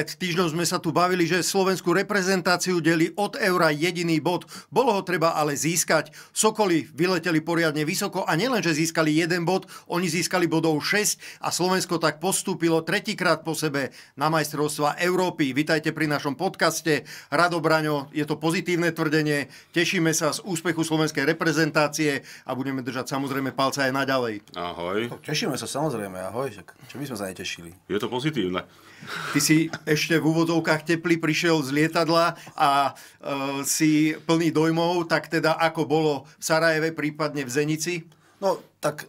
Pred týždňom sme sa tu bavili, že slovenskú reprezentáciu delí od eura jediný bod. Bolo ho treba ale získať. Sokoli vyleteli poriadne vysoko a nielen, že získali jeden bod, oni získali bodov 6 a Slovensko tak postúpilo tretíkrát po sebe na majstrovstva Európy. Vitajte pri našom podcaste. Rado Braňo, je to pozitívne tvrdenie. Tešíme sa z úspechu slovenskej reprezentácie a budeme držať samozrejme palca aj naďalej. Ahoj. Tešíme sa samozrejme, ahoj. Čo by sme sa netešili? Je to pozitívne. Ty si ešte v úvodovkách teplý prišiel z lietadla a e, si plný dojmov, tak teda ako bolo v Sarajeve, prípadne v Zenici? No, tak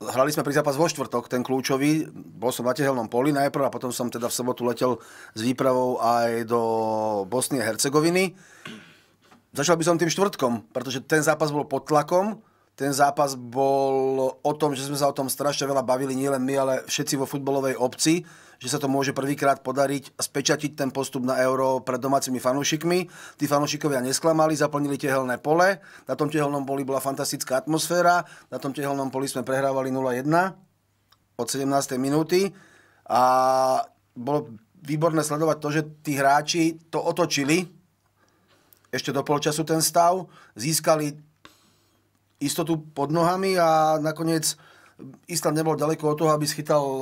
Hrali sme pri zápas vo štvrtok, ten kľúčový. Bol som na tehelnom poli najprv a potom som teda v sobotu letel s výpravou aj do Bosny a Hercegoviny. Začal by som tým štvrtkom, pretože ten zápas bol pod tlakom ten zápas bol o tom, že sme sa o tom strašne veľa bavili, nielen my, ale všetci vo futbolovej obci, že sa to môže prvýkrát podariť spečatiť ten postup na euro pred domácimi fanúšikmi. Tí fanúšikovia nesklamali, zaplnili tehelné pole, na tom tehelnom poli bola fantastická atmosféra, na tom tehelnom poli sme prehrávali 0-1 od 17. minúty a bolo výborné sledovať to, že tí hráči to otočili ešte do polčasu ten stav, získali istotu pod nohami a nakoniec Island nebol ďaleko od toho, aby schytal e,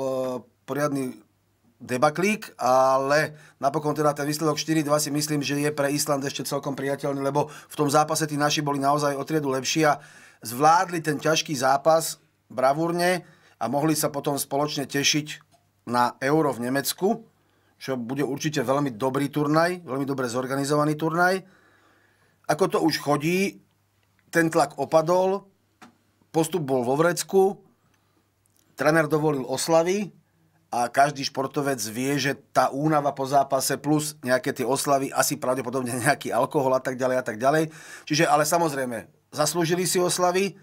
poriadny debaklík, ale napokon teda ten výsledok 4-2 si myslím, že je pre Island ešte celkom priateľný, lebo v tom zápase tí naši boli naozaj o triedu lepší a zvládli ten ťažký zápas bravúrne a mohli sa potom spoločne tešiť na euro v Nemecku, čo bude určite veľmi dobrý turnaj, veľmi dobre zorganizovaný turnaj. Ako to už chodí, ten tlak opadol, postup bol vo vrecku, tréner dovolil oslavy a každý športovec vie, že tá únava po zápase plus nejaké tie oslavy, asi pravdepodobne nejaký alkohol a tak ďalej a tak ďalej. Čiže ale samozrejme, zaslúžili si oslavy,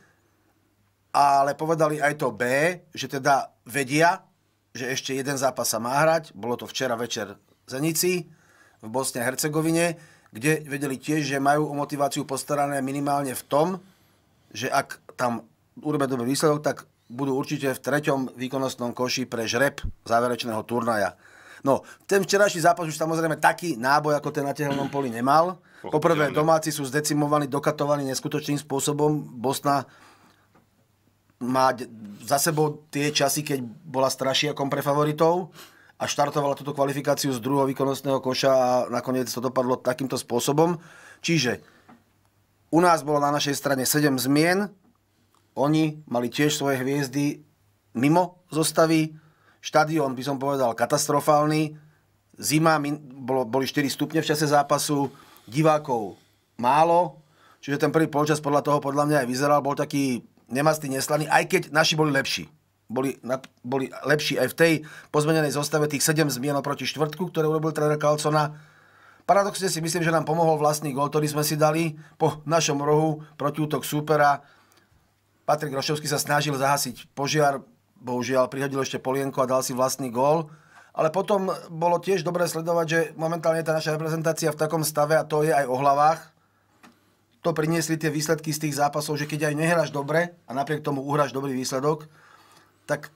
ale povedali aj to B, že teda vedia, že ešte jeden zápas sa má hrať. Bolo to včera večer v Zenici, v Bosne a Hercegovine kde vedeli tiež, že majú o motiváciu postarané minimálne v tom, že ak tam urobia dobrý výsledok, tak budú určite v treťom výkonnostnom koši pre žreb záverečného turnaja. No, ten včerajší zápas už samozrejme taký náboj, ako ten na tehelnom poli nemal. Poprvé, domáci sú zdecimovaní, dokatovaní neskutočným spôsobom. Bosna má za sebou tie časy, keď bola strašiakom pre favoritov a štartovala túto kvalifikáciu z druhého výkonnostného koša a nakoniec to dopadlo takýmto spôsobom. Čiže u nás bolo na našej strane 7 zmien, oni mali tiež svoje hviezdy mimo zostavy, štadión by som povedal katastrofálny, zima, bolo, boli 4 stupne v čase zápasu, divákov málo, čiže ten prvý polčas podľa toho podľa mňa aj vyzeral, bol taký nemastný, neslaný, aj keď naši boli lepší boli, na, boli lepší aj v tej pozmenenej zostave tých 7 zmien proti štvrtku, ktoré urobil tréner Kalcona. Paradoxne si myslím, že nám pomohol vlastný gol, ktorý sme si dali po našom rohu útok súpera. Patrik Rošovský sa snažil zahasiť požiar, bohužiaľ prihodil ešte polienko a dal si vlastný gól. Ale potom bolo tiež dobré sledovať, že momentálne je tá naša reprezentácia v takom stave a to je aj o hlavách. To priniesli tie výsledky z tých zápasov, že keď aj nehráš dobre a napriek tomu uhráš dobrý výsledok, tak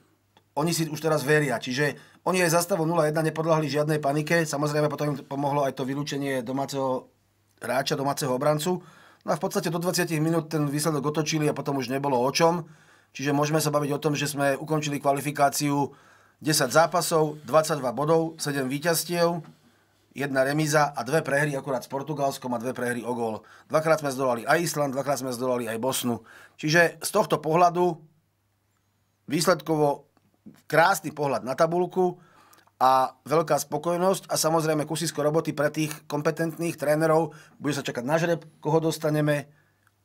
oni si už teraz veria. Čiže oni aj za stavu 0-1 nepodľahli žiadnej panike. Samozrejme potom im pomohlo aj to vylúčenie domáceho hráča, domáceho obrancu. No a v podstate do 20 minút ten výsledok otočili a potom už nebolo o čom. Čiže môžeme sa baviť o tom, že sme ukončili kvalifikáciu 10 zápasov, 22 bodov, 7 víťazstiev, jedna remíza a dve prehry akurát s Portugalskom a dve prehry o gól. Dvakrát sme zdolali aj Island, dvakrát sme zdolali aj Bosnu. Čiže z tohto pohľadu Výsledkovo krásny pohľad na tabulku a veľká spokojnosť a samozrejme kusisko roboty pre tých kompetentných trénerov. Bude sa čakať na žreb, koho dostaneme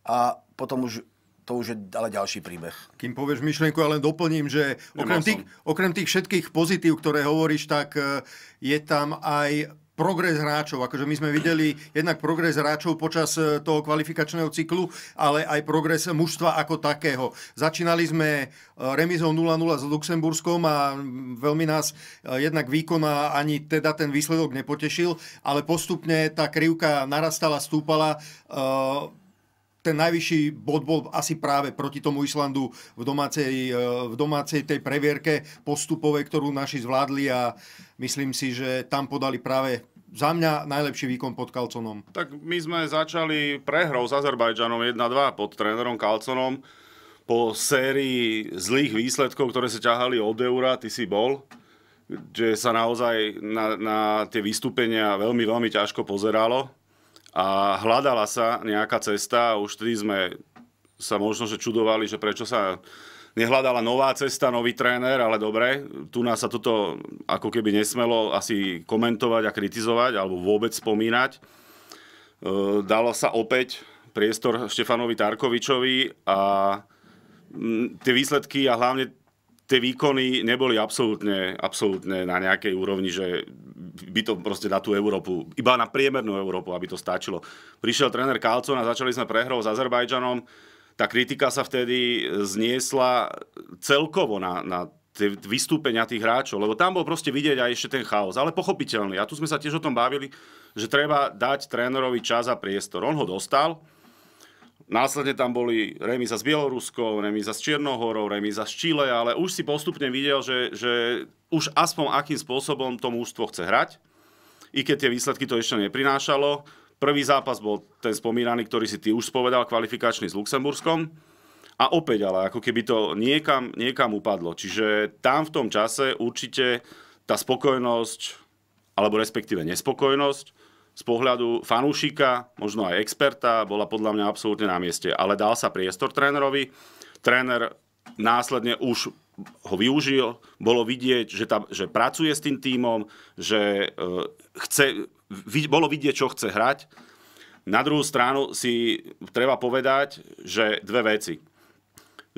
a potom už to už je ale ďalší príbeh. Kým povieš myšlienku, ja len doplním, že okrem tých, okrem tých všetkých pozitív, ktoré hovoríš, tak eh, je tam aj progres hráčov. Akože my sme videli jednak progres hráčov počas e, toho kvalifikačného cyklu, ale aj progres mužstva ako takého. Začínali sme e, remizou 0-0 s Luxemburskom a veľmi nás e, jednak výkon a ani teda ten výsledok nepotešil, ale postupne tá krivka narastala, stúpala ten najvyšší bod bol asi práve proti tomu Islandu v domácej, e, v domácej tej previerke postupovej, ktorú naši zvládli a myslím si, že tam podali práve za mňa najlepší výkon pod Kalconom. Tak my sme začali prehrou s Azerbajdžanom 1-2 pod trénerom Kalconom po sérii zlých výsledkov, ktoré sa ťahali od eura, ty si bol že sa naozaj na, na tie vystúpenia veľmi, veľmi ťažko pozeralo. A hľadala sa nejaká cesta a už tedy sme sa možno že čudovali, že prečo sa nehľadala nová cesta, nový tréner, ale dobre, tu nás sa toto ako keby nesmelo asi komentovať a kritizovať alebo vôbec spomínať. E, dalo sa opäť priestor Štefanovi Tarkovičovi a tie výsledky a hlavne tie výkony neboli absolútne, absolútne na nejakej úrovni, že by to proste na tú Európu, iba na priemernú Európu, aby to stačilo. Prišiel tréner Kalcon a začali sme prehrou s Azerbajdžanom. Tá kritika sa vtedy zniesla celkovo na, na tie vystúpenia tých hráčov, lebo tam bol proste vidieť aj ešte ten chaos, ale pochopiteľný. A tu sme sa tiež o tom bavili, že treba dať trénerovi čas a priestor. On ho dostal, Následne tam boli remíza s Bieloruskou, remíza s Čiernohorou, remíza s Chile, ale už si postupne videl, že, že už aspoň akým spôsobom to mužstvo chce hrať, i keď tie výsledky to ešte neprinášalo. Prvý zápas bol ten spomínaný, ktorý si ty už spovedal, kvalifikačný s Luxemburskom. A opäť ale ako keby to niekam, niekam upadlo. Čiže tam v tom čase určite tá spokojnosť, alebo respektíve nespokojnosť, z pohľadu fanúšika, možno aj experta, bola podľa mňa absolútne na mieste. Ale dal sa priestor trénerovi, tréner následne už ho využil, bolo vidieť, že, tá, že pracuje s tým tímom, že e, chce, bolo vidieť, čo chce hrať. Na druhú stranu si treba povedať, že dve veci.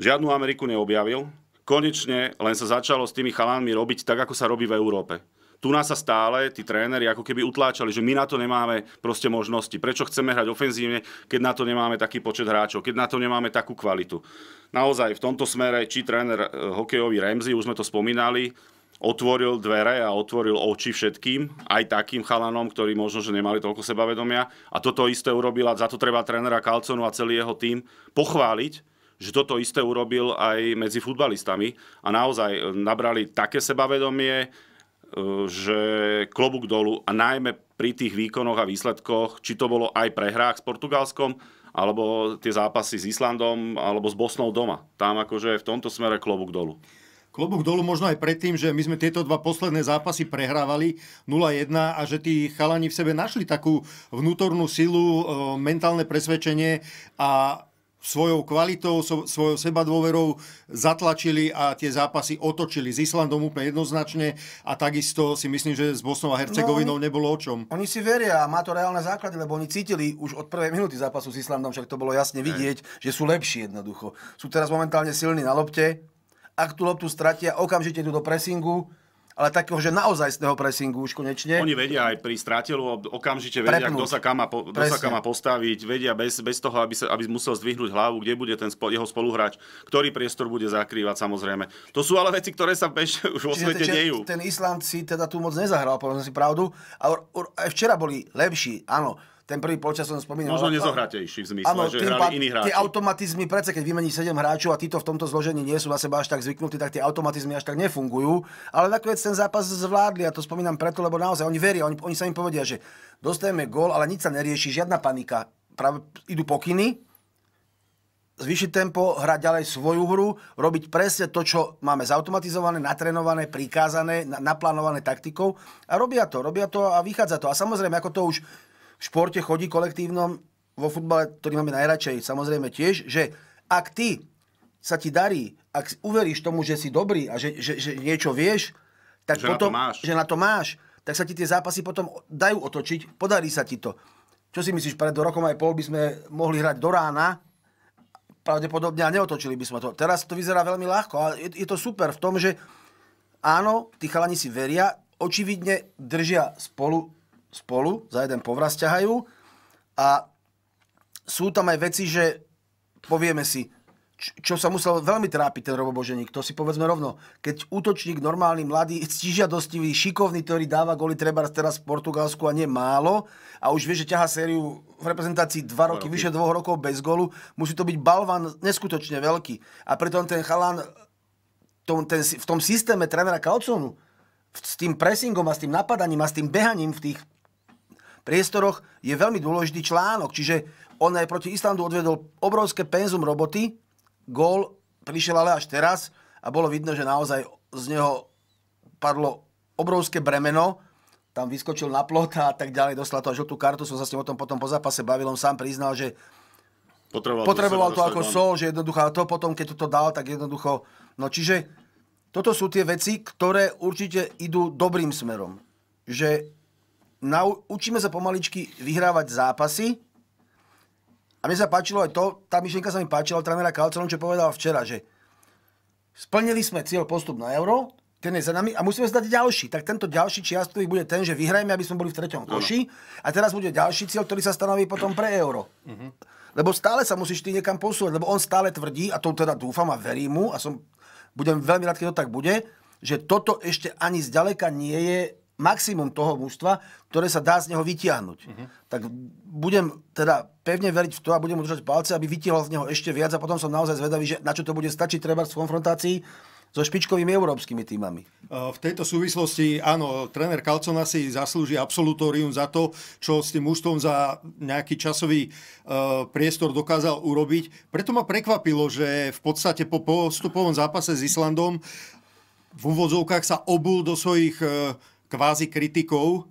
Žiadnu Ameriku neobjavil, konečne len sa začalo s tými chalánmi robiť tak, ako sa robí v Európe tu nás sa stále tí tréneri ako keby utláčali, že my na to nemáme proste možnosti. Prečo chceme hrať ofenzívne, keď na to nemáme taký počet hráčov, keď na to nemáme takú kvalitu. Naozaj v tomto smere, či tréner eh, hokejový Remzi, už sme to spomínali, otvoril dvere a otvoril oči všetkým, aj takým chalanom, ktorí možno, že nemali toľko sebavedomia. A toto isté urobil a za to treba trénera Kalconu a celý jeho tým pochváliť, že toto isté urobil aj medzi futbalistami a naozaj eh, nabrali také sebavedomie že klobúk dolu a najmä pri tých výkonoch a výsledkoch, či to bolo aj pre hrách s Portugalskom, alebo tie zápasy s Islandom, alebo s Bosnou doma. Tam akože v tomto smere klobúk dolu. Klobúk dolu možno aj predtým, že my sme tieto dva posledné zápasy prehrávali 0-1 a že tí chalani v sebe našli takú vnútornú silu, e, mentálne presvedčenie a svojou kvalitou, svojou sebadôverou zatlačili a tie zápasy otočili s Islandom úplne jednoznačne a takisto si myslím, že s Bosnou a no, Hercegovinou no, oni, nebolo o čom. Oni si veria a má to reálne základy, lebo oni cítili už od prvej minúty zápasu s Islandom, však to bolo jasne vidieť, Hej. že sú lepší jednoducho. Sú teraz momentálne silní na lopte, ak tú loptu stratia, okamžite idú do presingu, ale takého, že naozaj z toho presingu už konečne. Oni vedia aj pri stráteľu, okamžite vedia, kto sa, kam má, kto sa kam má postaviť, vedia bez, bez toho, aby, sa, aby musel zdvihnúť hlavu, kde bude ten spol, jeho spoluhráč, ktorý priestor bude zakrývať samozrejme. To sú ale veci, ktoré sa bež, už vo svete dejú. Ten Island si teda tu moc nezahral, povedzme si pravdu. A, a včera boli lepší, áno ten prvý polčas som spomínal. Možno nezohratejší v zmysle, áno, že hrali iní hráči. Tie automatizmy, prece keď vymení 7 hráčov a títo v tomto zložení nie sú na seba až tak zvyknutí, tak tie automatizmy až tak nefungujú. Ale nakoniec ten zápas zvládli a to spomínam preto, lebo naozaj oni veria, oni, oni sa im povedia, že dostajeme gól, ale nič sa nerieši, žiadna panika. Práve idú pokyny, zvýšiť tempo, hrať ďalej svoju hru, robiť presne to, čo máme zautomatizované, natrenované, prikázané, naplánované taktikou a robia to, robia to a vychádza to. A samozrejme, ako to už v športe chodí kolektívnom, vo futbale, ktorý máme najradšej, samozrejme tiež, že ak ty sa ti darí, ak uveríš tomu, že si dobrý a že, že, že niečo vieš, tak že potom, na to máš. že na to máš, tak sa ti tie zápasy potom dajú otočiť, podarí sa ti to. Čo si myslíš, pred rokom aj pol by sme mohli hrať do rána, pravdepodobne a neotočili by sme to. Teraz to vyzerá veľmi ľahko a je, je to super v tom, že áno, tí chalani si veria, očividne držia spolu spolu, za jeden povraz ťahajú a sú tam aj veci, že povieme si, čo sa musel veľmi trápiť ten roboboženík, to si povedzme rovno. Keď útočník, normálny, mladý, stížiadostivý, šikovný, ktorý dáva goly treba teraz v Portugalsku a nie málo, a už vie, že ťaha sériu v reprezentácii 2 roky, roky, vyše dvoch rokov bez golu, musí to byť balvan neskutočne veľký. A preto ten chalán tom, ten, v tom systéme trénera Kalconu, s tým pressingom a s tým napadaním a s tým behaním v tých priestoroch je veľmi dôležitý článok. Čiže on aj proti Islandu odvedol obrovské penzum roboty. Gól prišiel ale až teraz a bolo vidno, že naozaj z neho padlo obrovské bremeno. Tam vyskočil na plot a tak ďalej, dostal to až žltú kartu. Som sa s ním o tom potom po zápase bavil. On sám priznal, že potreboval, potreboval to, ako sol, že jednoducho to potom, keď to dal, tak jednoducho... No čiže toto sú tie veci, ktoré určite idú dobrým smerom. Že Naučíme učíme sa pomaličky vyhrávať zápasy. A mne sa páčilo aj to, tá myšlienka sa mi páčila od trénera Kalcelon, čo povedal včera, že splnili sme cieľ postup na euro, ten je za nami a musíme zdať ďalší. Tak tento ďalší čiastkový bude ten, že vyhrajeme, aby sme boli v treťom koši a teraz bude ďalší cieľ, ktorý sa stanoví potom pre euro. Uh-huh. Lebo stále sa musíš ty niekam posúvať, lebo on stále tvrdí, a to teda dúfam a verím mu, a som, budem veľmi rád, keď to tak bude, že toto ešte ani zďaleka nie je maximum toho mužstva, ktoré sa dá z neho vytiahnuť. Uh-huh. Tak budem teda pevne veriť v to a budem udržať palce, aby vytiahol z neho ešte viac a potom som naozaj zvedavý, že na čo to bude stačiť treba v konfrontácii so špičkovými európskymi týmami. Eh, v tejto súvislosti, áno, tréner Kalcona si zaslúži absolutórium za to, čo s tým mužstvom za nejaký časový eh, priestor dokázal urobiť. Preto ma prekvapilo, že v podstate po postupovom zápase s Islandom v úvodzovkách sa obul do svojich eh, kvázi kritikou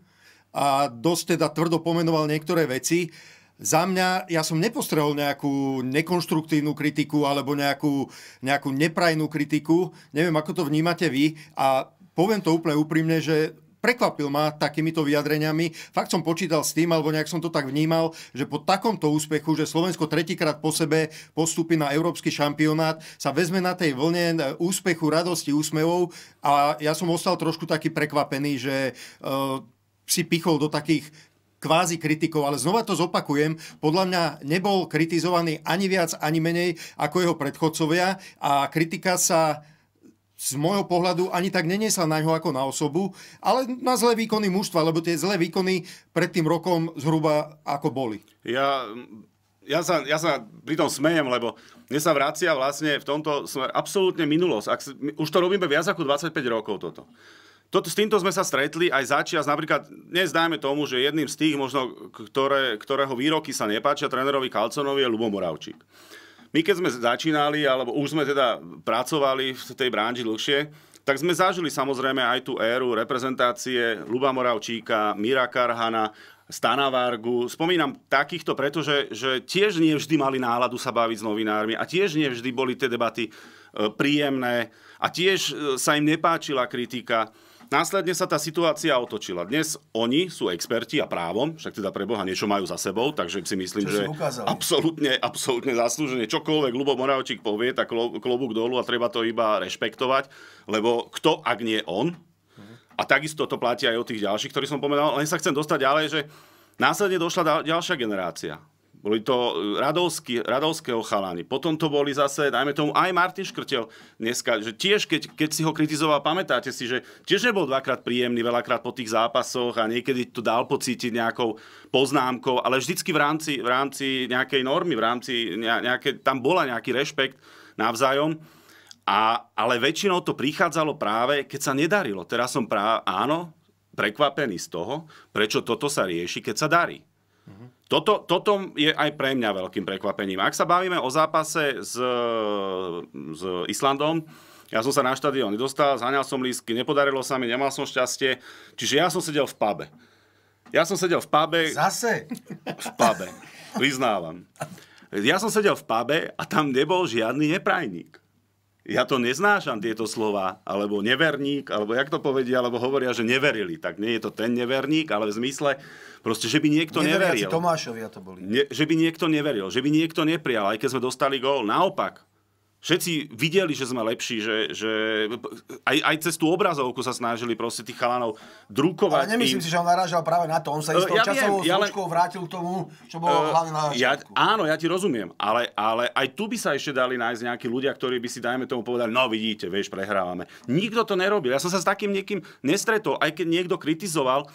a dosť teda tvrdo pomenoval niektoré veci. Za mňa, ja som nepostrehol nejakú nekonštruktívnu kritiku alebo nejakú, nejakú neprajnú kritiku. Neviem, ako to vnímate vy. A poviem to úplne úprimne, že prekvapil ma takýmito vyjadreniami. Fakt som počítal s tým, alebo nejak som to tak vnímal, že po takomto úspechu, že Slovensko tretíkrát po sebe postupí na európsky šampionát, sa vezme na tej vlne úspechu, radosti, úsmevov a ja som ostal trošku taký prekvapený, že uh, si pichol do takých kvázi kritikov, ale znova to zopakujem, podľa mňa nebol kritizovaný ani viac, ani menej ako jeho predchodcovia a kritika sa z môjho pohľadu ani tak neniesla na ňo ako na osobu, ale na zlé výkony mužstva, lebo tie zlé výkony pred tým rokom zhruba ako boli. Ja, ja, sa, ja sa pri tom smejem, lebo mne sa vracia vlastne v tomto smer absolútne minulosť. Ak, už to robíme viac ako 25 rokov toto. Toto, s týmto sme sa stretli aj začias, napríklad dnes dajme tomu, že jedným z tých možno, ktoré, ktorého výroky sa nepáčia trénerovi Kalconovi je Lubomoravčík. Moravčík. My keď sme začínali, alebo už sme teda pracovali v tej bránži dlhšie, tak sme zažili samozrejme aj tú éru reprezentácie Luba Moravčíka, Mira Karhana, Stana Vargu. Spomínam takýchto, pretože že tiež nie vždy mali náladu sa baviť s novinármi a tiež nie vždy boli tie debaty e, príjemné a tiež e, sa im nepáčila kritika. Následne sa tá situácia otočila. Dnes oni sú experti a právom, však teda pre Boha niečo majú za sebou, takže si myslím, Čo že absolútne, absolútne zaslúžené. Čokoľvek Lubo Moravčík povie, tak klobúk dolu a treba to iba rešpektovať, lebo kto, ak nie on, a takisto to platí aj o tých ďalších, ktorí som pomenal, len sa chcem dostať ďalej, že následne došla ďalšia generácia. Boli to e, radovský, radovského ochalány. Potom to boli zase, dajme tomu, aj Martin Škrtel dneska, že tiež, keď, keď si ho kritizoval, pamätáte si, že tiež nebol dvakrát príjemný, veľakrát po tých zápasoch a niekedy to dal pocítiť nejakou poznámkou, ale vždycky v rámci, v rámci nejakej normy, v rámci nejaké, tam bola nejaký rešpekt navzájom. A, ale väčšinou to prichádzalo práve, keď sa nedarilo. Teraz som práve, áno, prekvapený z toho, prečo toto sa rieši, keď sa darí. Mhm. Toto, toto je aj pre mňa veľkým prekvapením. Ak sa bavíme o zápase s, s Islandom, ja som sa na štadión nedostal, zháňal som lístky, nepodarilo sa mi, nemal som šťastie. Čiže ja som sedel v pube. Ja som sedel v pube... Zase? V pube, vyznávam. Ja som sedel v pube a tam nebol žiadny neprajník ja to neznášam tieto slova, alebo neverník, alebo jak to povedia, alebo hovoria, že neverili. Tak nie je to ten neverník, ale v zmysle, proste, že by niekto Neveriaci neveril. Tomášovia to boli. Ne, že by niekto neveril, že by niekto neprijal, aj keď sme dostali gól. Naopak, všetci videli, že sme lepší, že, že aj, aj cez tú obrazovku sa snažili proste tých chalanov drukovať. Ale nemyslím im. si, že on narážal práve na to. On sa e, istou ja časovou ja len... vrátil k tomu, čo bolo uh, hlavne na ja, Áno, ja ti rozumiem, ale, ale aj tu by sa ešte dali nájsť nejakí ľudia, ktorí by si, dajme tomu, povedali, no vidíte, vieš, prehrávame. Nikto to nerobil. Ja som sa s takým niekým nestretol, aj keď niekto kritizoval,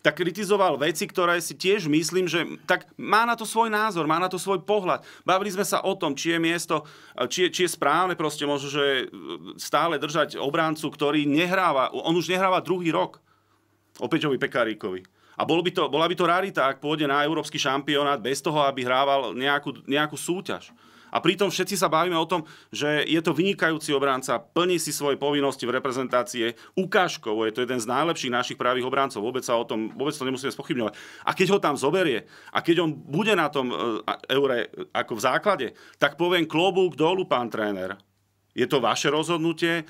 tak kritizoval veci, ktoré si tiež myslím, že tak má na to svoj názor, má na to svoj pohľad. Bavili sme sa o tom, či je miesto, či je, či je správne proste možno, že e, stále držať obráncu, ktorý nehráva, on už nehráva druhý rok. Opäťovi Pekaríkovi. A bolo by to, bola by to rarita, ak pôjde na európsky šampionát bez toho, aby hrával nejakú, nejakú súťaž. A pritom všetci sa bavíme o tom, že je to vynikajúci obránca, plní si svoje povinnosti v reprezentácie, ukážkov. je to jeden z najlepších našich právých obráncov, vôbec, sa o tom, vôbec to nemusíme spochybňovať. A keď ho tam zoberie a keď on bude na tom eh, eure ako v základe, tak poviem klobúk dolu, pán tréner. Je to vaše rozhodnutie, eh,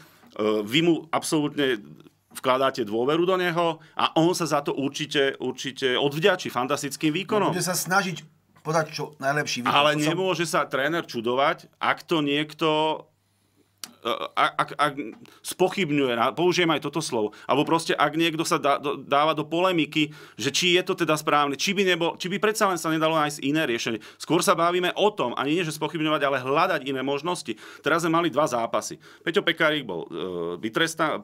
vy mu absolútne vkladáte dôveru do neho a on sa za to určite, určite odvďačí fantastickým no, výkonom. bude sa snažiť podať čo najlepší výkon. Ale nemôže sa tréner čudovať, ak to niekto e, ak, ak, ak spochybňuje, použijem aj toto slovo, alebo proste ak niekto sa dá, dáva do polemiky, že či je to teda správne, či by, nebol, či by predsa len sa nedalo nájsť iné riešenie. Skôr sa bavíme o tom, ani nie, že spochybňovať, ale hľadať iné možnosti. Teraz sme mali dva zápasy. Peťo Pekarík bol e,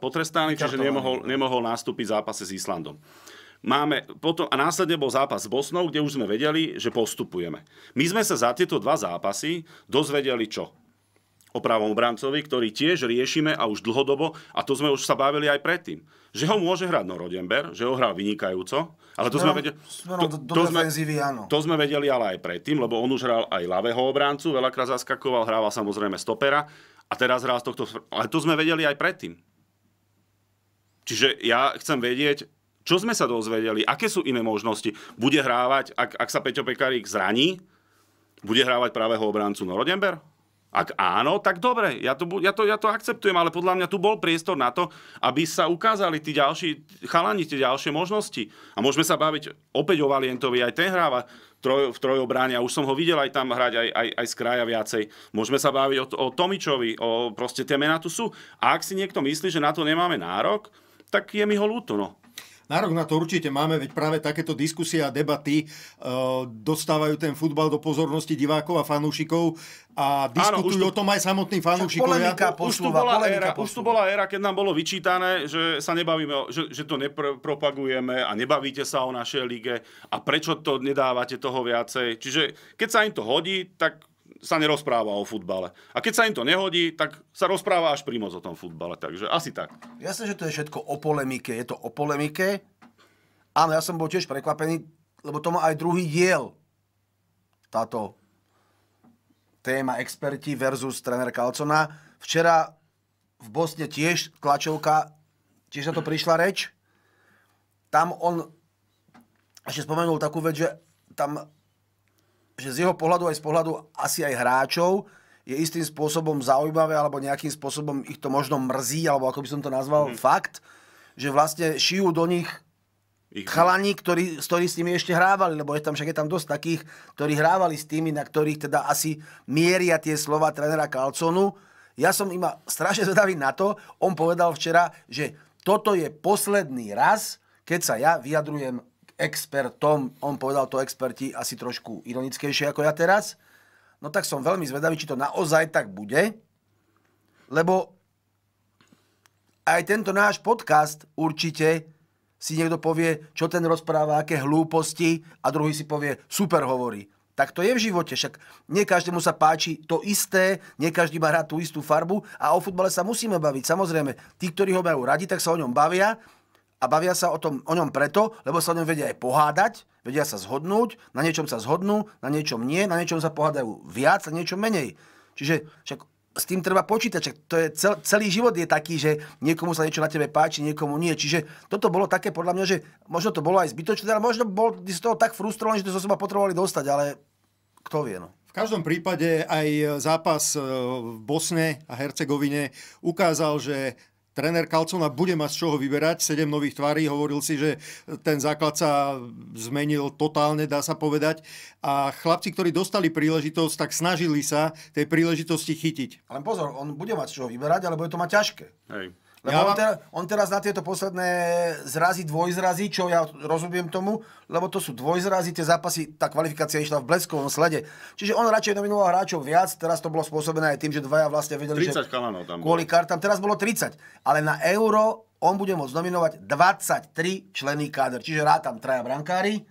potrestaný, čiže nemohol, no. nemohol nastúpiť v zápase s Islandom. E, máme potom, a následne bol zápas s Bosnou, kde už sme vedeli, že postupujeme. My sme sa za tieto dva zápasy dozvedeli čo? O pravom brancovi, ktorý tiež riešime a už dlhodobo, a to sme už sa bavili aj predtým. Že ho môže hrať Norodember, že ho hrá vynikajúco, ale to smerom, sme vedeli... to, do, to, sme, to sme vedeli ale aj predtým, lebo on už hral aj ľavého obráncu, veľakrát zaskakoval, hrával samozrejme stopera a teraz hral z tohto... Ale to sme vedeli aj predtým. Čiže ja chcem vedieť, čo sme sa dozvedeli? Aké sú iné možnosti? Bude hrávať, ak, ak sa Peťo Pekarík zraní, bude hrávať pravého obrancu Norodember? Ak áno, tak dobre, ja to, ja, to, ja to akceptujem, ale podľa mňa tu bol priestor na to, aby sa ukázali tí ďalší, chalani, tie ďalšie možnosti. A môžeme sa baviť opäť o Valientovi, aj ten hráva troj, v trojobráne a už som ho videl aj tam hrať aj, aj, aj z kraja viacej. Môžeme sa baviť o, o Tomičovi, o proste tie mená tu sú. A ak si niekto myslí, že na to nemáme nárok, tak je mi ho ľúto, no. Nárok na to určite máme, veď práve takéto diskusie a debaty e, dostávajú ten futbal do pozornosti divákov a fanúšikov a diskutujú Áno, o tom aj samotní fanúšikovia. Polemika už, bola éra, už tu bola éra, keď nám bolo vyčítané, že sa nebavíme, že, že to nepropagujeme a nebavíte sa o našej lige a prečo to nedávate toho viacej. Čiže keď sa im to hodí, tak sa nerozpráva o futbale. A keď sa im to nehodí, tak sa rozpráva až prímo o tom futbale. Takže asi tak. Jasné, že to je všetko o polemike. Je to o polemike. Áno, ja som bol tiež prekvapený, lebo to má aj druhý diel. Táto téma experti versus trener Kalcona. Včera v Bosne tiež tlačovka, tiež na to prišla reč. Tam on ešte spomenul takú vec, že tam že z jeho pohľadu aj z pohľadu asi aj hráčov je istým spôsobom zaujímavé alebo nejakým spôsobom ich to možno mrzí, alebo ako by som to nazval, mm. fakt, že vlastne šijú do nich ich... chalani, ktorí, ktorí s nimi ešte hrávali, lebo je tam však je tam dosť takých, ktorí hrávali s tými, na ktorých teda asi mieria tie slova trénera Kalconu. Ja som ima strašne zvedavý na to, on povedal včera, že toto je posledný raz, keď sa ja vyjadrujem expertom, on povedal to experti asi trošku ironickejšie ako ja teraz, no tak som veľmi zvedavý, či to naozaj tak bude, lebo aj tento náš podcast určite si niekto povie, čo ten rozpráva, aké hlúposti a druhý si povie, super hovorí. Tak to je v živote, však nie každému sa páči to isté, nie každý má rád tú istú farbu a o futbale sa musíme baviť. Samozrejme, tí, ktorí ho majú radi, tak sa o ňom bavia a bavia sa o, tom, o ňom preto, lebo sa o ňom vedia aj pohádať, vedia sa zhodnúť, na niečom sa zhodnú, na niečom nie, na niečom sa pohádajú viac, a niečom menej. Čiže však s tým treba počítať. Však to je cel, celý život je taký, že niekomu sa niečo na tebe páči, niekomu nie. Čiže toto bolo také podľa mňa, že možno to bolo aj zbytočné, ale možno bol z toho tak frustrovaný, že to zo seba potrebovali dostať, ale kto vie. No. V každom prípade aj zápas eh, v Bosne a Hercegovine ukázal, že tréner Kalcona bude mať z čoho vyberať, sedem nových tvári, hovoril si, že ten základ sa zmenil totálne, dá sa povedať. A chlapci, ktorí dostali príležitosť, tak snažili sa tej príležitosti chytiť. Ale pozor, on bude mať z čoho vyberať, ale bude to mať ťažké. Hej. Lebo ja on, teraz, on teraz na tieto posledné zrazy, dvojzrazy, čo ja rozumiem tomu, lebo to sú dvojzrazy, tie zápasy, tá kvalifikácia išla v bleskovom slede. Čiže on radšej nominoval hráčov viac, teraz to bolo spôsobené aj tým, že dvaja vlastne vedeli, 30 že tam kvôli bolo. kartám, teraz bolo 30. Ale na euro on bude môcť nominovať 23 členy káder, čiže tam traja brankári,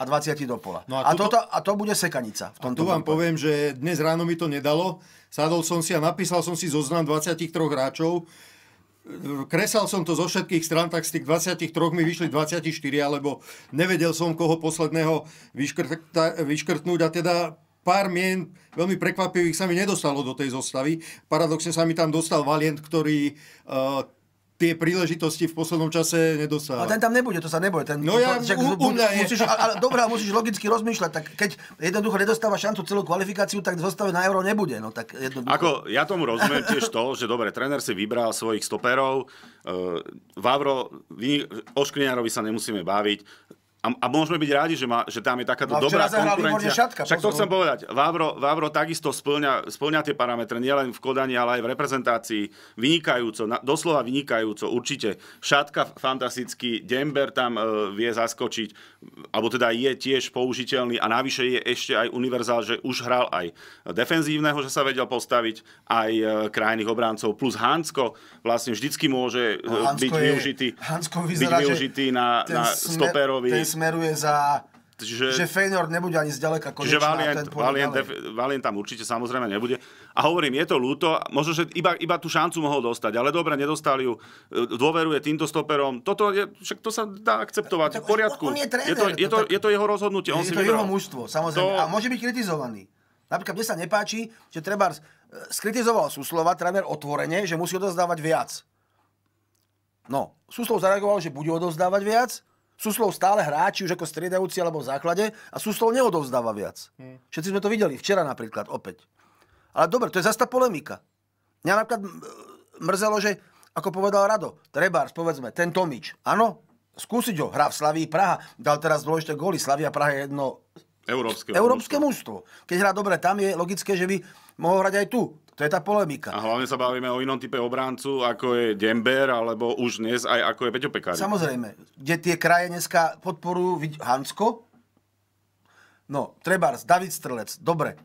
a 20 do pola. No a, a, toto, a to bude sekanica. V tomto a tu vám prípade. poviem, že dnes ráno mi to nedalo. Sadol som si a napísal som si zoznam 23 hráčov, kresal som to zo všetkých strán, tak z tých 23 mi vyšli 24, alebo nevedel som, koho posledného vyškrta, vyškrtnúť. A teda pár mien veľmi prekvapivých sa mi nedostalo do tej zostavy. Paradoxne sa mi tam dostal Valient, ktorý uh, tie príležitosti v poslednom čase nedostáva. A ten tam nebude, to sa nebude. Ten, no ja, u, u mňa je. Musíš, ale, dobrá, musíš logicky rozmýšľať. Tak keď jednoducho nedostáva šancu celú kvalifikáciu, tak zostave na euro nebude. No, tak jednoducho. Ako, ja tomu rozumiem tiež to, že dobre, tréner si vybral svojich stoperov, uh, Vavro, Škriňárovi sa nemusíme baviť, a, a môžeme byť rádi, že, má, že tam je takáto no, dobrá konkurencia. Šatka, Však to chcem povedať. Vávro, Vávro takisto splňa, splňa tie parametre, nielen v kodaní, ale aj v reprezentácii. Vynikajúco, na, doslova vynikajúco, určite. Šatka fantastický, Dember tam e, vie zaskočiť, alebo teda je tiež použiteľný a navyše je ešte aj univerzál, že už hral aj defenzívneho, že sa vedel postaviť, aj e, krajných obráncov, plus Hansko vlastne vždycky môže e, no, byť využitý, je, byť využitý na, na stoperovi smeruje za... Čiže, že Feyenoord nebude ani zďaleka konečná. Čiže Valiant, Valiant, Valiant tam určite samozrejme nebude. A hovorím, je to ľúto, možno, že iba, iba tú šancu mohol dostať, ale dobre, nedostali ju, e, dôveruje týmto stoperom. Toto je, však to sa dá akceptovať, no tak, v poriadku. On, on je, tréner, je, to, no je, to, tak, je to jeho rozhodnutie. Je, on je si to vybral. jeho mužstvo, samozrejme. To... A môže byť kritizovaný. Napríklad, mne sa nepáči, že treba e, skritizoval Suslova, tréner otvorene, že musí odozdávať viac. No, Suslov zareagoval, že bude odozdávať viac, Suslov stále hráči už ako striedajúci alebo v základe a Suslov neodovzdáva viac. Hmm. Všetci sme to videli včera napríklad opäť. Ale dobre, to je zase tá polemika. Mňa napríklad mrzelo, že ako povedal Rado, Trebárs, povedzme, ten Tomič, áno, skúsiť ho, hrá v Slaví Praha, dal teraz dôležité góly, Slavia Praha je jedno Európske, európske mústvo. Keď hrá dobre tam, je logické, že by mohol hrať aj tu. To je tá polemika. A hlavne sa bavíme o inom type obráncu, ako je Dember, alebo už dnes aj ako je Peťo Pekári. Samozrejme, kde tie kraje dneska podporujú Hansko, no, Trebars, David Strelec, dobre,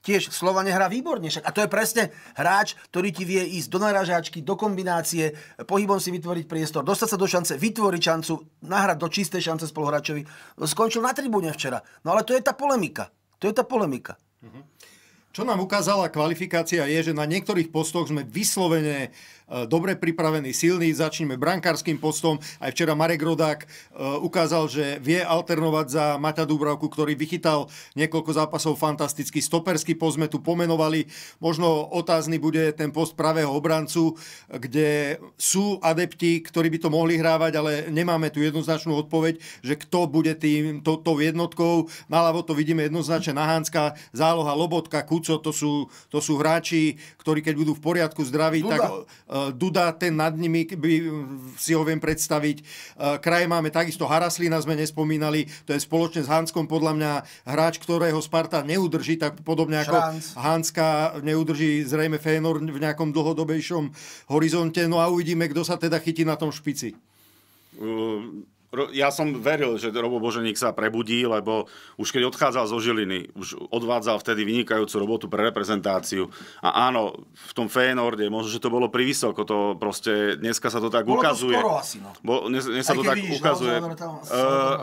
tiež slova nehrá výborne. Však. A to je presne hráč, ktorý ti vie ísť do naražáčky, do kombinácie, pohybom si vytvoriť priestor, dostať sa do šance, vytvoriť šancu, nahrať do čistej šance spoluhráčovi. No, skončil na tribúne včera. No ale to je tá polemika. To je tá polemika. Mm-hmm. Čo nám ukázala kvalifikácia je, že na niektorých postoch sme vyslovene Eh, dobre pripravený, silný. Začneme brankárským postom. Aj včera Marek Rodák eh, ukázal, že vie alternovať za Maťa Dubravku, ktorý vychytal niekoľko zápasov fantasticky. Stoperský post sme tu pomenovali. Možno otázny bude ten post pravého obrancu, kde sú adepti, ktorí by to mohli hrávať, ale nemáme tu jednoznačnú odpoveď, že kto bude tým, to, tou jednotkou. Naľavo to vidíme jednoznačne Hánska, záloha Lobotka, Kuco, to sú, to sú hráči, ktorí keď budú v poriadku zdraví, Duda. tak eh, Duda, ten nad nimi by, si ho viem predstaviť. E, kraje máme takisto, Haraslina sme nespomínali, to je spoločne s Hanskom podľa mňa hráč, ktorého Sparta neudrží, tak podobne ako Hanska neudrží zrejme Fénor v nejakom dlhodobejšom horizonte. No a uvidíme, kto sa teda chytí na tom špici. Uh ja som veril, že Robo Boženík sa prebudí, lebo už keď odchádzal zo Žiliny, už odvádzal vtedy vynikajúcu robotu pre reprezentáciu. A áno, v tom Feyenoorde, možno, že to bolo privysoko, to proste, dneska sa to tak bolo ukazuje. Bolo to skoro asi, no. Bo, dnes, dnes sa to tak vidíš, no, ukazuje. Naozaj, tam, uh,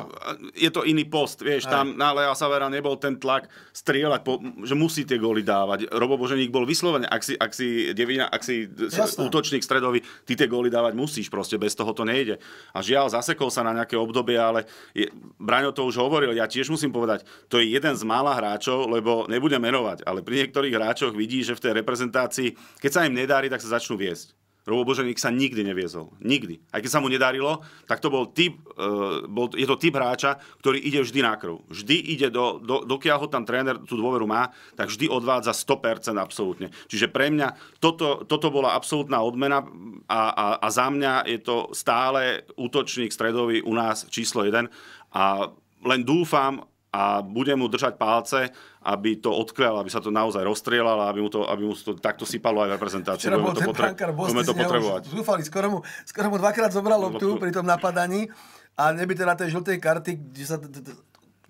je to iný post, vieš, Aj. tam na Lea Savera nebol ten tlak strieľať, po, že musí tie góly dávať. Robo Boženík bol vyslovene, ak si, ak si, devina, ak si útočník stredový, ty tie góly dávať musíš proste, bez toho to nejde. A žiaľ, zasekol sa na nejaké obdobie, ale je, Braňo to už hovoril, ja tiež musím povedať, to je jeden z mála hráčov, lebo nebudem menovať, ale pri niektorých hráčoch vidí, že v tej reprezentácii, keď sa im nedári, tak sa začnú viesť. Robo Boženík sa nikdy neviezol. Nikdy. Aj keď sa mu nedarilo, tak to bol typ, uh, bol, je to typ hráča, ktorý ide vždy na krv. Vždy ide do, do dokiaľ ho tam tréner tú dôveru má, tak vždy odvádza 100% absolútne. Čiže pre mňa toto, toto bola absolútna odmena a, a, a za mňa je to stále útočník stredový u nás číslo 1 a len dúfam, a budem mu držať palce, aby to odklial, aby sa to naozaj rozstrielalo, aby mu to, aby mu to takto sypalo aj v reprezentácii. Včera bol to, potre- budeme to potrebovať. Zúfali, skoro mu, skoro mu dvakrát zobral loptu pri tom napadaní a neby teda tej žltej karty, kde sa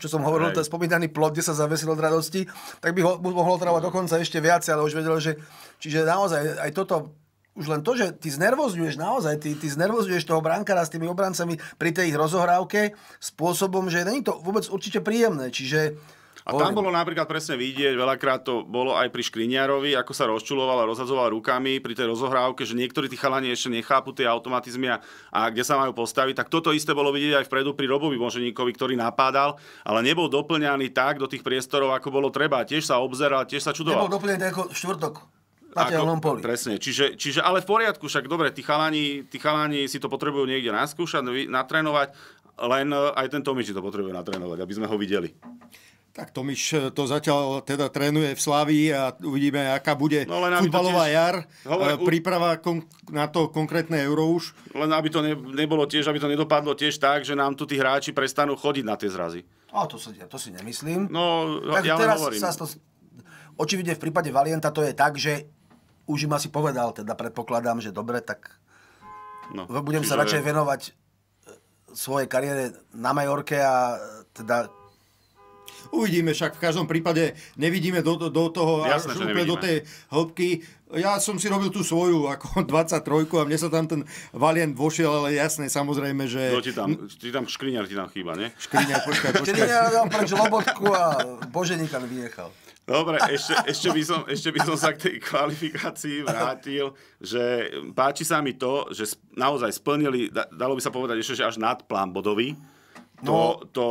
čo som hovoril, ten spomínaný plot, kde sa zavesil od radosti, tak by ho mohlo trávať no. dokonca ešte viac, ale už vedel, že... Čiže naozaj aj toto už len to, že ty znervozňuješ naozaj, ty, ty znervozňuješ toho brankára s tými obrancami pri tej ich rozohrávke spôsobom, že není to vôbec určite príjemné. Čiže a tam bolo napríklad presne vidieť, veľakrát to bolo aj pri Škriniarovi, ako sa rozčuloval a rozhadzoval rukami pri tej rozohrávke, že niektorí tí chalani ešte nechápu tie automatizmy a, a kde sa majú postaviť. Tak toto isté bolo vidieť aj vpredu pri Robovi Boženíkovi, ktorý napádal, ale nebol doplňaný tak do tých priestorov, ako bolo treba. Tiež sa obzeral, tiež sa čudoval. Nebol doplňaný ako štvrtok na ako, Presne, čiže, čiže ale v poriadku, však dobre, tí chalani, tí chalani si to potrebujú niekde naskúšať, no natrénovať, len eh, aj ten si to potrebuje natrénovať, aby sme ho videli. Tak Tomiš eh, to zatiaľ teda trénuje v Slavii a uvidíme, aká bude no, len futbalová tiež... jar, Hovor, eh, príprava kon... na to konkrétne euro už. Len aby to ne, nebolo tiež, aby to nedopadlo tiež tak, že nám tu tí hráči prestanú chodiť na tie zrazy. A to, si, to si nemyslím. No, ja teraz hovorím. sa to, očividne v prípade Valienta to je tak, že už im asi povedal, teda predpokladám, že dobre, tak no, budem čiže... sa radšej venovať e, svojej kariére na Majorke a teda Uvidíme, však v každom prípade nevidíme do, do toho Jasne, až úplne do tej hĺbky. Ja som si robil tú svoju, ako 23 a mne sa tam ten valient vošiel, ale jasné, samozrejme, že... No, ti tam, ti tam škriňar ti tam chýba, nie? Škriňar, počkaj, počkaj. škriňar dal preč Lobotku a Boženika vyjechal. Dobre, ešte, ešte, by som, ešte by som sa k tej kvalifikácii vrátil, že páči sa mi to, že naozaj splnili, dalo by sa povedať ešte, že až nad plán bodový. To, no. to,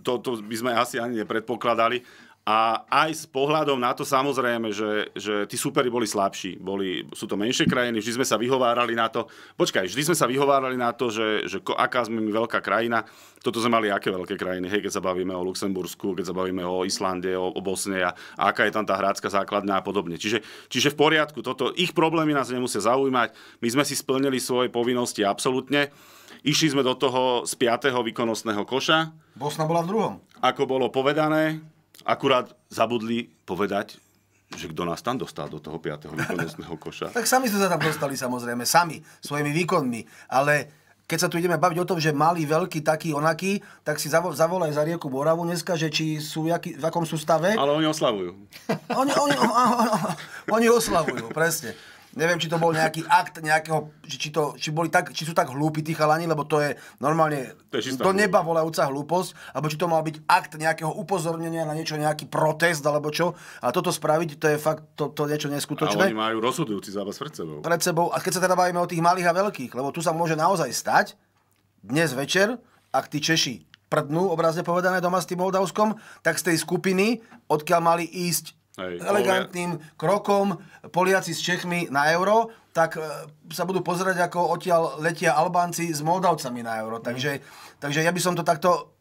e, to, to by sme asi ani nepredpokladali. A aj s pohľadom na to samozrejme, že, že tí superi boli slabší. Boli, sú to menšie krajiny, vždy sme sa vyhovárali na to. Počkaj, vždy sme sa vyhovárali na to, že, že ko, aká sme my veľká krajina. Toto sme mali aké veľké krajiny. Hej, keď sa bavíme o Luxembursku, keď sa bavíme o Islande, o, o Bosne a, a aká je tam tá hrácka základná a podobne. Čiže, čiže v poriadku, toto, ich problémy nás nemusia zaujímať. My sme si splnili svoje povinnosti absolútne. Išli sme do toho z 5. výkonnostného koša. Bosna bola v druhom. Ako bolo povedané, Akurát zabudli povedať, že kto nás tam dostal do toho 5. výkonnostného koša. tak sami sme sa tam dostali samozrejme, sami, svojimi výkonmi. Ale keď sa tu ideme baviť o tom, že malý, veľký, taký, onaký, tak si zavolaj za rieku Moravu dneska, že či sú, jaký, v akom sú stave. Ale oni oslavujú. oni, oni, oni oslavujú, presne. Neviem, či to bol nejaký akt nejakého, či, to, či, boli tak, či sú tak hlúpi tí chalani, lebo to je normálne to je to neba volajúca hlúposť, alebo či to mal byť akt nejakého upozornenia na niečo, nejaký protest alebo čo. A toto spraviť, to je fakt to, to niečo neskutočné. A oni majú rozhodujúci zápas pred sebou. Pred sebou. A keď sa teda bavíme o tých malých a veľkých, lebo tu sa môže naozaj stať, dnes večer, ak tí Češi prdnú, obrazne povedané, doma s tým Moldavskom, tak z tej skupiny, odkiaľ mali ísť Hej, elegantným Polia... krokom Poliaci s Čechmi na euro, tak e, sa budú pozerať, ako odtiaľ letia Albánci s Moldavcami na euro. Mhm. Takže, mm. takže ja by som to takto...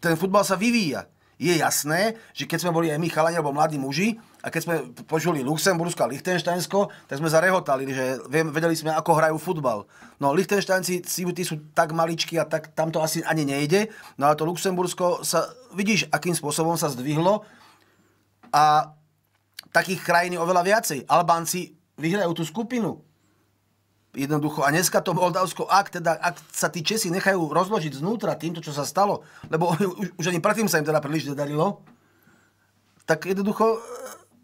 Ten futbal sa vyvíja. Je jasné, že keď sme boli aj my chalani alebo mladí muži a keď sme počuli Luxembursko a Lichtensteinsko, tak sme zarehotali, že vedeli sme, ako hrajú futbal. No Lichtensteinci tí sú tak maličkí a tak tam to asi ani nejde. No a to Luxembursko sa, vidíš, akým spôsobom sa zdvihlo, a takých krajín je oveľa viacej. Albánci vyhrajú tú skupinu. Jednoducho. A dneska to Moldavsko, ak, teda, ak sa tí Česi nechajú rozložiť znútra týmto, čo sa stalo, lebo už, už ani predtým sa im teda príliš nedarilo, tak jednoducho e,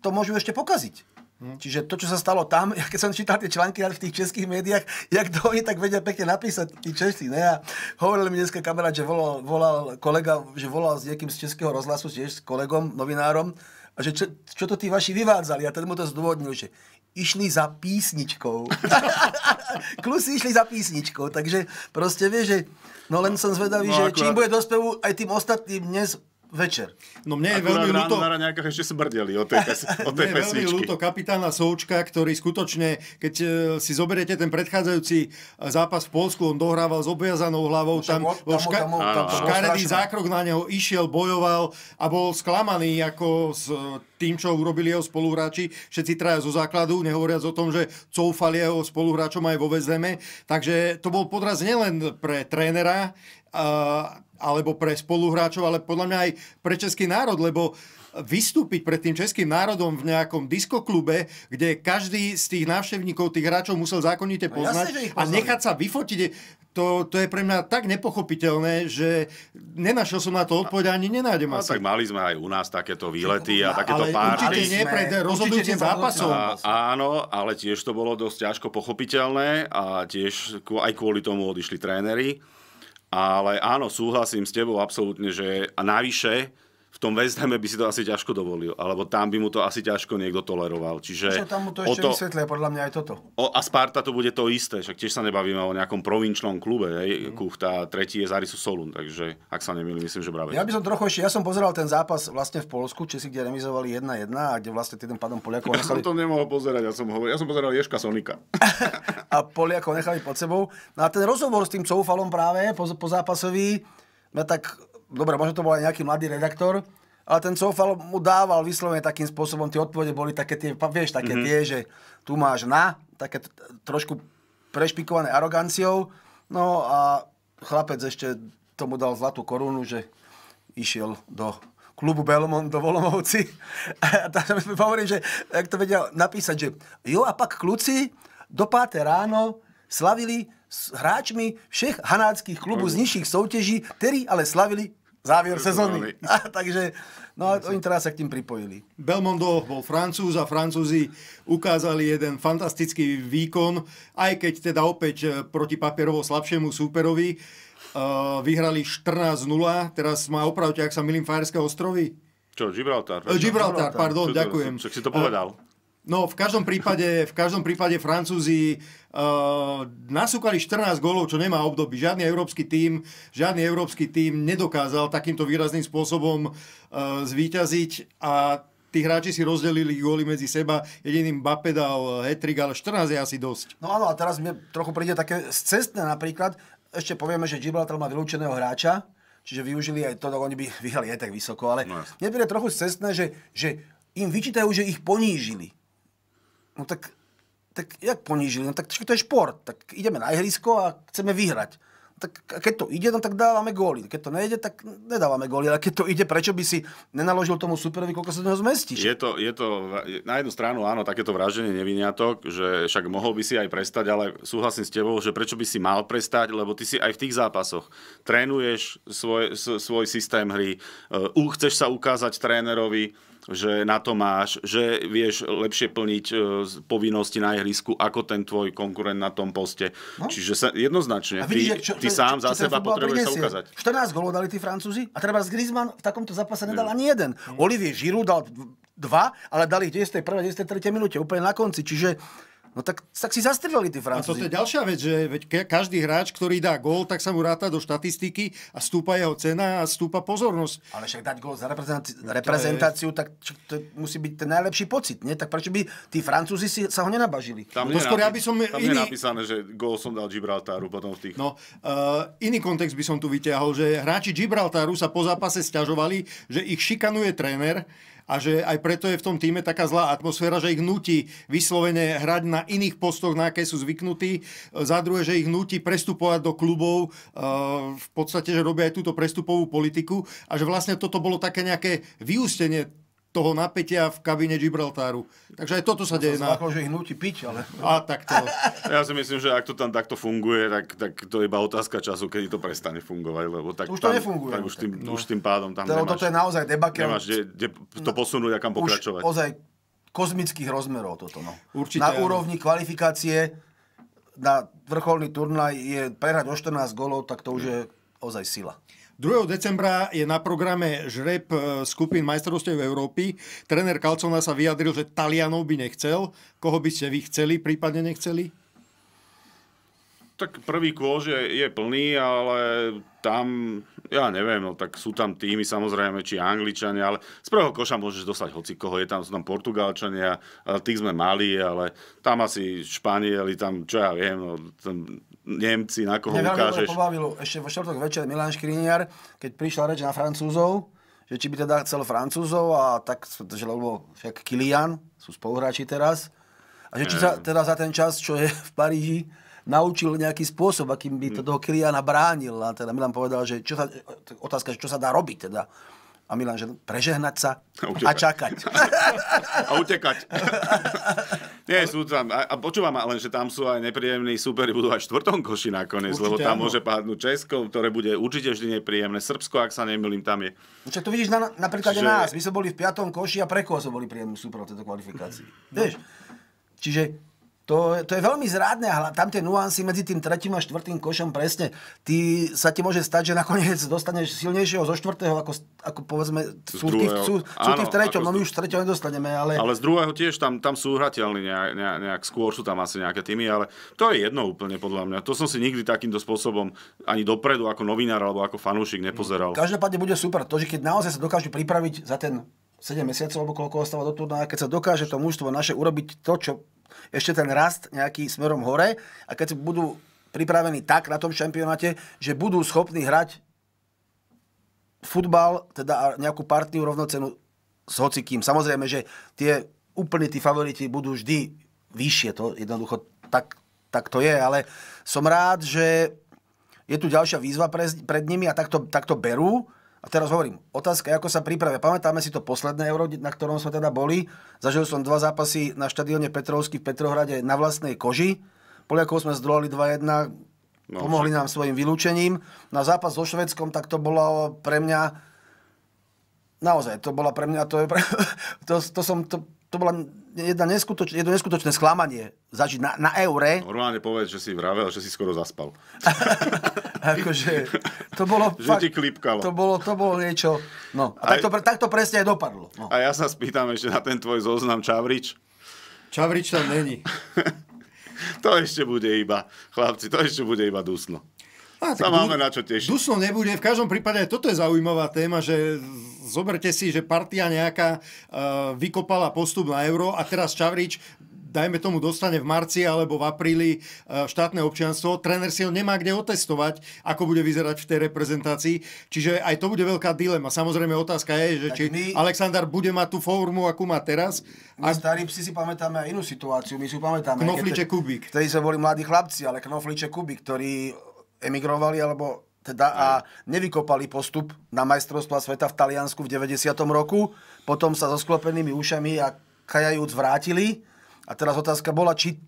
to môžu ešte pokaziť. Hm. Čiže to, čo sa stalo tam, ja keď som čítal tie články v tých českých médiách, jak to oni tak vedia pekne napísať, tí Česi, ne? A hovoril mi dneska kamarát, že volal, volal kolega, že volal s niekým z českého rozhlasu, tiež s kolegom, novinárom, a že čo, čo to tí vaši vyvádzali? A ten mu to zdôvodnil, že išli za písničkou. Kluci išli za písničkou, takže proste vieš, že no len som zvedavý, no, že akurát... čím bude dospevu aj tým ostatným dnes večer. No mne je Akurát veľmi ľúto... Na raňákach ešte smrdeli o tej, pes, tej mne je veľmi ľúto kapitána Součka, ktorý skutočne, keď e, si zoberiete ten predchádzajúci e, zápas v Polsku, on dohrával s obviazanou hlavou, no, tam, ška... škaredý zákrok na neho išiel, bojoval a bol sklamaný ako s e, tým, čo urobili jeho spoluhráči, všetci traja zo základu, nehovoriac o tom, že coufali jeho spoluhráčom aj vo väzeme. Takže to bol podraz nielen pre trénera, alebo pre spoluhráčov, ale podľa mňa aj pre český národ, lebo vystúpiť pred tým českým národom v nejakom diskoklube, kde každý z tých návštevníkov, tých hráčov musel zákonite no poznať no, jasne, a nechať sa vyfotiť, to, to je pre mňa tak nepochopiteľné, že nenašiel som na to odpoveď ani nenájdem no asi. No, tak mali sme aj u nás takéto výlety a takéto ale párty. Určite nie pred rozhodujúcim zápasom. A, áno, ale tiež to bolo dosť ťažko pochopiteľné a tiež aj kvôli tomu odišli tréneri. Ale áno, súhlasím s tebou absolútne, že a navyše v tom West by si to asi ťažko dovolil, alebo tam by mu to asi ťažko niekto toleroval. Čiže čo tam mu to ešte to, vysvetlia, podľa mňa aj toto. O, a Sparta to bude to isté, však tiež sa nebavíme o nejakom provinčnom klube, hej, mm. Kuchta, tretí je Zarisu Solun, takže ak sa nemýlim, myslím, že práve. Ja by som trochu ešte, ja som pozeral ten zápas vlastne v Polsku, či si kde remizovali 1-1 a kde vlastne tým pádom Poliakov ja som to nemohol pozerať, ja som, hovoril, ja som pozeral Ješka Sonika. a Poliakov nechali pod sebou. No a ten rozhovor s tým Coufalom práve po, po zápasovi, mňa no tak dobre, možno to bol aj nejaký mladý redaktor, ale ten Cofal mu dával vyslovene takým spôsobom, tie odpovede boli také tie, vieš, také mm-hmm. tie, že tu máš na, také t- trošku prešpikované aroganciou, no a chlapec ešte tomu dal zlatú korunu, že išiel do klubu Belmont do Volomovci. A tam sme hovorili, že ak to vedel napísať, že jo a pak kluci do páté ráno slavili s hráčmi všech hanáckých klubov z mhm. nižších soutěží, ktorí ale slavili závier sezóny. Takže no a oni teraz sa k tým pripojili. Belmondo bol Francúz a Francúzi ukázali jeden fantastický výkon, aj keď teda opäť e, proti papierovo slabšiemu súperovi. E, vyhrali 14-0, teraz ma opravte, ak sa milím, Fajerské ostrovy. Čo, Gibraltar? E, Gibraltar, Gibraltar, pardon, Čo, ďakujem. čo si to povedal. no, v každom prípade, v každom prípade Francúzi Eh, nasúkali 14 gólov, čo nemá obdoby. Žiadny európsky tým žiadny európsky tým nedokázal takýmto výrazným spôsobom eh, zvíťaziť a tí hráči si rozdelili góly medzi seba. Jediným Bape dal hetrik, ale 14 je asi dosť. No áno, a teraz mi trochu príde také cestné napríklad. Ešte povieme, že Gibraltar má vylúčeného hráča, čiže využili aj to, oni by vyhrali aj tak vysoko, ale no, mne príde trochu cestné, že, že im vyčítajú, že ich ponížili. No tak tak jak ponížili? No tak to je šport, tak ideme na ihrisko a chceme vyhrať. No tak keď to ide, no tak dávame góly. Keď to nejde, tak nedávame góly. Ale keď to ide, prečo by si nenaložil tomu superovi, koľko sa do neho zmestíš? Je to, je to, na jednu stranu áno, takéto vraženie nevyniatok, že však mohol by si aj prestať, ale súhlasím s tebou, že prečo by si mal prestať, lebo ty si aj v tých zápasoch trénuješ svoj, svoj systém hry, uh, chceš sa ukázať trénerovi, že na to máš, že vieš lepšie plniť e, povinnosti na ihrisku ako ten tvoj konkurent na tom poste. No? Čiže sa, jednoznačne, a vidíš, ty, čo, ty čo, sám čo, za čo seba potrebuješ sa ukázať. 14 golov dali tí Francúzi a treba z Griezmann v takomto zápase nedal ani jeden. Olivier Giroud dal dva, ale dali ich 10. 1. 10. 3. minúte, úplne na konci. Čiže No tak, tak si zastrelili tí Francúzi. A to je ďalšia vec, že veď každý hráč, ktorý dá gól, tak sa mu ráta do štatistiky a stúpa jeho cena a stúpa pozornosť. Ale však dať gól za reprezentáciu, reprezentáciu tak to musí byť ten najlepší pocit, nie? Tak prečo by tí Francúzi si sa ho nenabažili? Tam, no, je aby iný... napísané, že gól som dal Gibraltáru potom v tých... No, uh, iný kontext by som tu vyťahol, že hráči Gibraltáru sa po zápase stiažovali, že ich šikanuje tréner, a že aj preto je v tom týme taká zlá atmosféra, že ich nutí vyslovene hrať na iných postoch, na aké sú zvyknutí. Za druhé, že ich nutí prestupovať do klubov, e, v podstate, že robia aj túto prestupovú politiku a že vlastne toto bolo také nejaké vyústenie toho napätia v kabine Gibraltáru. Takže aj toto sa deje. Na... Ako, že ich nutí piť, ale... A tak to... Ja si myslím, že ak to tam takto funguje, tak, tak to je iba otázka času, kedy to prestane fungovať, lebo tak už to tam, nefunguje. Tak už, tým, no. už tým pádom tam teda nemáš... Toto je naozaj debakel. Nemáš de, de, to posunúť a kam pokračovať. Už ozaj kozmických rozmerov toto. No. Určite, na úrovni kvalifikácie na vrcholný turnaj je prehrať o 14 golov, tak to už je ozaj sila. 2. decembra je na programe žreb e, skupín majstrovstiev Európy. Tréner Kalcona sa vyjadril, že Talianov by nechcel. Koho by ste vy chceli, prípadne nechceli? Tak prvý kôž je, je plný, ale tam, ja neviem, no tak sú tam týmy samozrejme, či Angličania, ale z prvého koša môžeš dostať hoci koho, je tam, sú tam Portugalčania, tých sme mali, ale tam asi Španieli, tam čo ja viem, no, tam Nemci, na koho Mňa ukážeš. Mňa pobavilo ešte vo štvrtok večer Milan Škriniar, keď prišla reč na Francúzov, že či by teda chcel Francúzov a tak, že lebo však Kilian, sú spoluhráči teraz, a že či sa mm. teda za ten čas, čo je v Paríži, naučil nejaký spôsob, akým by to toho Kiliana bránil. A teda Milan povedal, že čo sa, otázka, čo sa dá robiť teda. A Milan, že prežehnať sa a, a čakať. A utekať. Nie, ale... sú tam, a, a počúvam, ale že tam sú aj nepríjemní súperi, budú aj štvrtom koši nakoniec, určite, lebo tam áno. môže padnúť Česko, ktoré bude určite vždy nepríjemné, Srbsko, ak sa nemýlim, tam je. Čo to vidíš na, napríklad Čiže... nás, my sme boli v piatom koši a pre koho sme boli príjemný súper v tejto kvalifikácii. No. Vieš? Čiže to, to je veľmi zrádne a tam tie nuancy medzi tým tretím a štvrtým košom presne. Ty sa ti môže stať, že nakoniec dostaneš silnejšieho zo štvrtého, ako, ako povedzme, sú tí, sú, sú tí v treťom, no my už v treťom nedostaneme. Ale... ale z druhého tiež tam, tam sú hrateľní nejak, nejak, nejak, skôr sú tam asi nejaké týmy, ale to je jedno úplne podľa mňa. To som si nikdy takýmto spôsobom ani dopredu ako novinár alebo ako fanúšik nepozeral. Mm. Každopádne bude super to, že keď naozaj sa dokážu pripraviť za ten 7 mesiacov, alebo koľko ostáva do turnaja, keď sa dokáže to mužstvo naše urobiť to, čo ešte ten rast nejaký smerom hore a keď budú pripravení tak na tom šampionáte, že budú schopní hrať futbal, teda nejakú partiu rovnocenú s hocikým. Samozrejme, že tie úplne tí favoriti budú vždy vyššie, to jednoducho tak, tak to je, ale som rád, že je tu ďalšia výzva pre, pred nimi a takto, takto berú a teraz hovorím, otázka ako sa pripravia. Pamätáme si to posledné euro, na ktorom sme teda boli. Zažil som dva zápasy na štadióne Petrovský v Petrohrade na vlastnej koži. Poliakov sme zdolali 2-1, no, pomohli nám svojim vylúčením. Na no zápas so Švedskom, tak to bolo pre mňa... Naozaj, to bola pre mňa... To, je pre... to, to, som, to, to bola jedna neskutoč, jedno neskutočné sklamanie zažiť na, na eure. Normálne povedz, že si vravel, že si skoro zaspal. akože, to bolo že fakt, ti klipkalo. To bolo, to bolo niečo. No, a aj, takto, takto presne aj dopadlo. No. A ja sa spýtam ešte na ten tvoj zoznam Čavrič. Čavrič tam není. to ešte bude iba, chlapci, to ešte bude iba dusno. A, Sa máme na čo tešiť. Dusno nebude, v každom prípade toto je zaujímavá téma, že zoberte si, že partia nejaká e, vykopala postup na euro a teraz Čavrič dajme tomu, dostane v marci alebo v apríli e, štátne občianstvo. Tréner si ho nemá kde otestovať, ako bude vyzerať v tej reprezentácii. Čiže aj to bude veľká dilema. Samozrejme otázka je, že tak či my, Aleksandar bude mať tú formu, akú má teraz. My a... starí psi si pamätáme aj inú situáciu. My si pamätáme. Knofliče Kubik. Vtedy sa boli mladí chlapci, ale Knofliče Kubik, ktorí emigrovali alebo teda a nevykopali postup na majstrovstva sveta v Taliansku v 90. roku. Potom sa so sklopenými ušami a kajajúc vrátili. A teraz otázka bola, či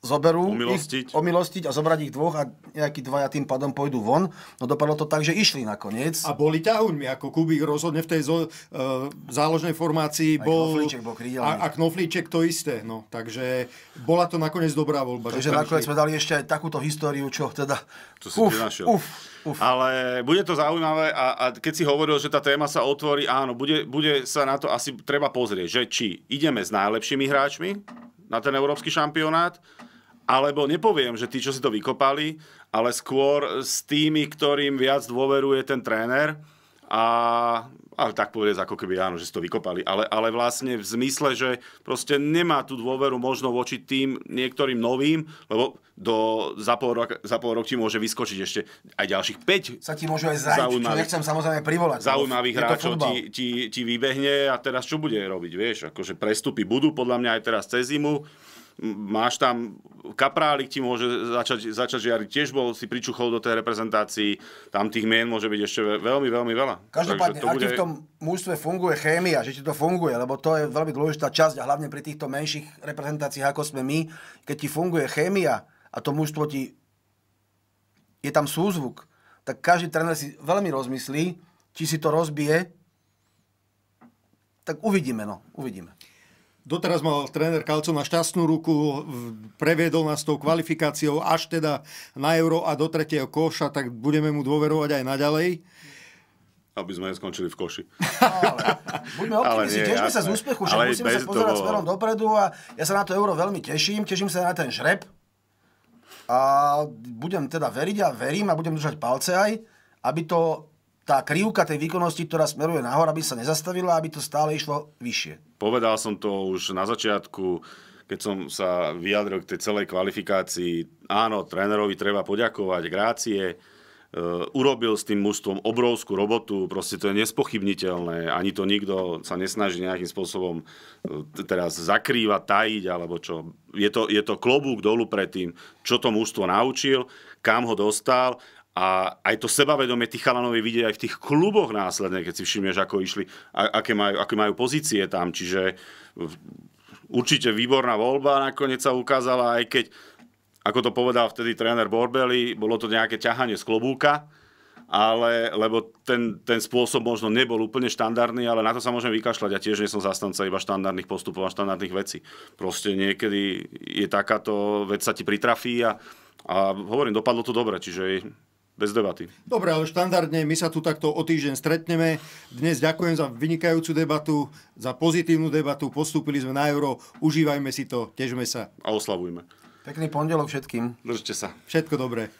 zoberú, omilostiť. Ich, omilostiť a zobrať ich dvoch a nejakí dvaja tým pádom pôjdu von. No dopadlo to tak, že išli nakoniec. A boli ťahuňmi, ako Kubík rozhodne v tej zo, e, záložnej formácii Aj bol... Knoflíček bol a, a Knoflíček to isté, no. Takže bola to nakoniec dobrá voľba. Takže nakoniec sme dali ešte aj takúto históriu, čo teda... To si uf, našiel. Uf, uf. Ale bude to zaujímavé a, a keď si hovoril, že tá téma sa otvorí, áno, bude, bude sa na to asi treba pozrieť, že či ideme s najlepšími hráčmi na ten európsky šampionát, alebo nepoviem, že tí, čo si to vykopali, ale skôr s tými, ktorým viac dôveruje ten tréner a, a tak povedať, ako keby áno, že si to vykopali. Ale, ale vlastne v zmysle, že proste nemá tú dôveru možno voči tým niektorým novým, lebo do, za, pol rok, za pol rok ti môže vyskočiť ešte aj ďalších 5 sa ti môže aj zajť, čo nechcem samozrejme privolať. Zaujímavých hráčov ti, ti, ti vybehne a teraz čo bude robiť, vieš? Akože prestupy budú podľa mňa aj teraz cez zimu máš tam, Kaprálik ti môže začať, začať žiariť, tiež bol si pričuchol do tej reprezentácii, tam tých mien môže byť ešte veľmi, veľmi veľa. Každopádne, aký bude... v tom mužstve funguje chémia, že ti to funguje, lebo to je veľmi dôležitá časť a hlavne pri týchto menších reprezentáciách, ako sme my, keď ti funguje chémia a to mužstvo ti, je tam súzvuk, tak každý tréner si veľmi rozmyslí, či si to rozbije, tak uvidíme, no, uvidíme. Doteraz mal tréner Kalco na šťastnú ruku, previedol nás tou kvalifikáciou až teda na euro a do tretieho koša, tak budeme mu dôverovať aj naďalej. Aby sme neskončili v koši. Ale, buďme optimisti, tešme sa z úspechu, že musíme sa pozerať toho... smerom dopredu a ja sa na to euro veľmi teším, teším sa na ten žreb a budem teda veriť a verím a budem držať palce aj, aby to tá krivka tej výkonnosti, ktorá smeruje nahor, aby sa nezastavila, aby to stále išlo vyššie. Povedal som to už na začiatku, keď som sa vyjadril k tej celej kvalifikácii. Áno, trénerovi treba poďakovať, grácie, e, urobil s tým mužstvom obrovskú robotu, proste to je nespochybniteľné, ani to nikto sa nesnaží nejakým spôsobom e, teraz zakrývať, tajiť, alebo čo. Je to, je to klobúk dolu pred tým, čo to mužstvo naučil, kam ho dostal a aj to sebavedomie tých chalanov je vidieť aj v tých kluboch následne, keď si všimneš, ako išli, aké majú, aké majú pozície tam. Čiže určite výborná voľba nakoniec sa ukázala, aj keď, ako to povedal vtedy tréner Borbeli, bolo to nejaké ťahanie z klobúka, ale, lebo ten, ten spôsob možno nebol úplne štandardný, ale na to sa môžem vykašľať. Ja tiež nie som zastanca iba štandardných postupov a štandardných vecí. Proste niekedy je takáto vec sa ti pritrafí a, a hovorím, dopadlo to dobre, čiže bez debaty. Dobre, ale štandardne my sa tu takto o týždeň stretneme. Dnes ďakujem za vynikajúcu debatu, za pozitívnu debatu. Postúpili sme na euro, užívajme si to, težme sa. A oslavujme. Pekný pondelok všetkým. Držte sa. Všetko dobré.